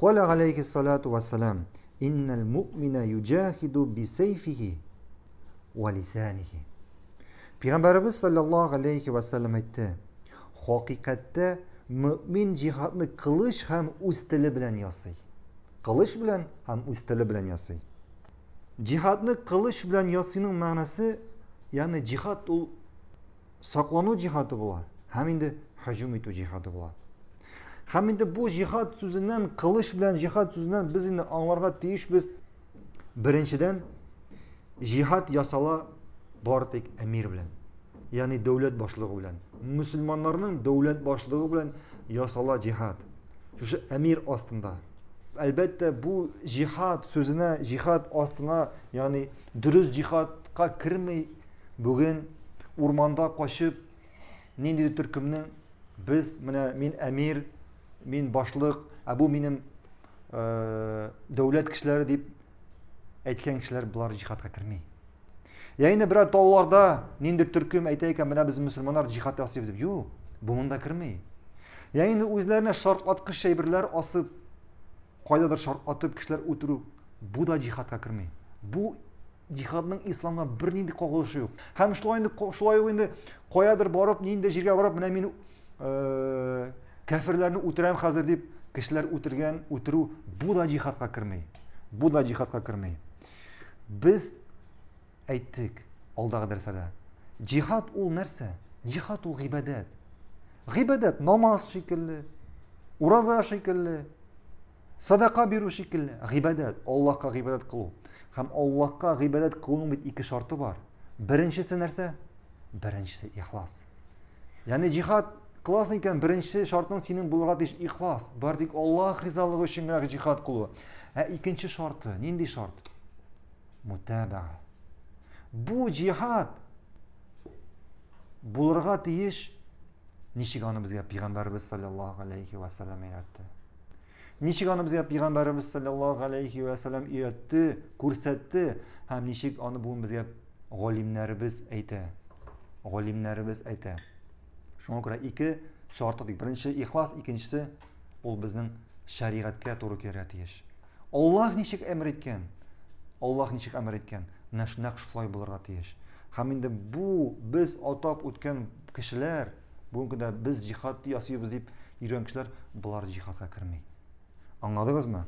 Kolla aleyhi salatu вассалам, innal mu'mina yujahidu bi sayfihi wa lisanihi. Peygamberimiz sallallahu aleyhi ve sellem ayttı. Haqiqatda mu'min cihatni qılış ham us tili bilan yosay. Qılış bilan ham us tili bilan yosay. Cihatni qılış bilan yosayning ma'nosi ya'ni cihat ul saqlonu jihati bo'ladi. Hamin de hujum һәм инде бу жихад сүзеннән кылыч белән жихад сүзеннән без инде аңларга тиешбез беренчедән жихад ясала бар тик әмир белән ягъни дәүләт башлыгы белән мөселманнарның дәүләт башлыгы белән ясала жихад шушы әмир астында әлбәттә бу жихад сүзенә жихад астына ягъни дөрес жихадқа кермей бүген урманда качып ниндидер төркемнең без менә мин әмир мен башылық ә менім менің э, ә, дәулет кішілері деп айтқан кішілер бұлар жихадқа кірмей яғни бір тауларда нендер түркем айтады екен мына біз мұсылмандар жихад жасаймыз деп жоқ бұл мұнда кірмей яғни өзләріне шартлатқыш әйберлер асып қайдадыр шартлатып кішілер өтіру бұл да жихадқа кірмей бұл жихадның исламға бірнендей қоғылышы жоқ һәм шулай енді шулай енді қоядыр барып нендей жерге барып мына мен кәфирләрне үтерәм хәзер дип кешеләр үтергән үтерү бу да джихадка кермей бу Біз джихадка кермей без әйттек алдагы ул нәрсә джихад ул гыйбадәт гыйбадәт намаз шикелле ураза шикелле садака бирү шикелле гыйбадәт аллаһка гыйбадәт кылу һәм аллаһка гыйбадәт кылуның бит ике шарты бар беренчесе нәрсә беренчесе ихлас яғни джихад ихлас икән, беренче шартның синең булырга тиеш ихлас. Бар Аллах Аллаһ ризалыгы өчен генә джихад кылу. Ә икенче шарты, нинди шарт? Мутаба. Бу жихад булырга тиеш ничек аны безгә пәйгамбәрбез саллаллаһу алейхи ва саллям әйтте. Ничек аны безгә пәйгамбәрбез саллаллаһу алейхи ва саллям әйтте, күрсәтте һәм ничек аны бүген безгә галимнәребез әйтә. Галимнәребез әйтә. шуңа күрә ике шарты дик бірінші ихлас екіншісі ул біздің шариғатқа туры килергә тиеш аллаһ ничек әмер иткән аллаһ ничек әмер иткән нәшә нәкъ шулай булырга тиеш Хам енді бұл біз атап өткен кешеләр бүгенге көндә без жихад ясыйбыз дип йөргән кешеләр булар жихадка керми аңладыгызмы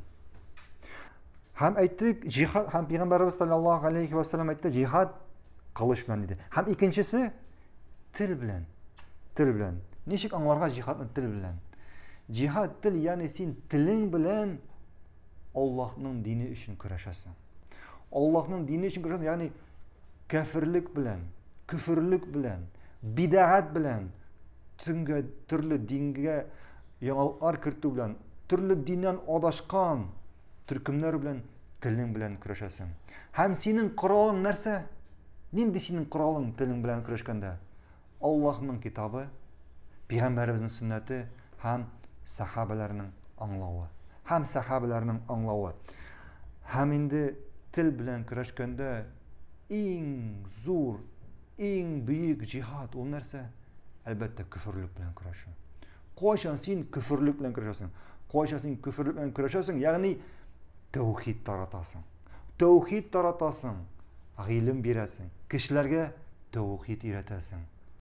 һәм әйттек жихад һәм пәйгамбәрбез саллаллаһу алейхи вассалам айтты, жихад кылыч белән Хам екіншісі тіл тел тіл белән ничек аңларга джихадны тіл белән джихад тіл яғни сен тілің белән аллаһның дине өчен көрәшәсең аллаһның дине өчен көрәшәсең яғни кәфірлік белән күфірлік белән бидәгать белән түнгә төрле дингә яңалыклар кертү белән түрлі диндән адашкан түркімдер белән телең белән көрәшәсең һәм синең коралың нәрсә нинди синең құралың телең белән көрәшкәндә аллахның китабы пайғамбарымыздың сүннәті һәм сахабаларның аңлауы һәм сахабаларның аңлауы һәм инде тіл белән көрәшкәндә иң зур иң бөек жихад ул нәрсә әлбәттә көферлек белән көрәшү қойшан син көферлек белән көрәшәсең қойшан син көферлек белән көрәшәсең яғни тәухид таратасың тәухид таратасың ғилім бирәсең кешеләргә тәухид өйрәтәсең